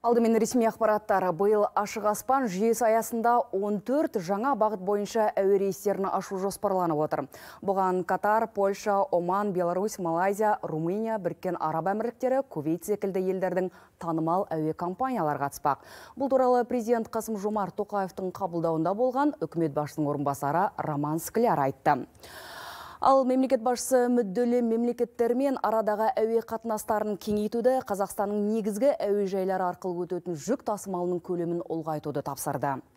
Алдымен ресми ақпараттар бұйыл ашық аспан жүйесі аясында 14 жаңа бағыт бойынша әуе рейстерін ашу жоспарланып отыр. Бұған Катар, Польша, Оман, Беларусь, Малайзия, Румыния, біркен Араб Әмірліктері, Кувейт зекілді елдердің танымал әуе компаниялары қатыспақ. Бұл туралы президент Қасым Жомарт Тоқаевтың қабылдауында болған үкімет басшысының орынбасары Роман Скляр айтты. Ал мемлекет басшысы мүдделі мемлекеттермен арадағы әуе қатынастарын кеңейтуді Қазақстанның негізгі әуежайлары арқылы өтетін жүк тасымалының көлемін ұлғайтуды тапсырды.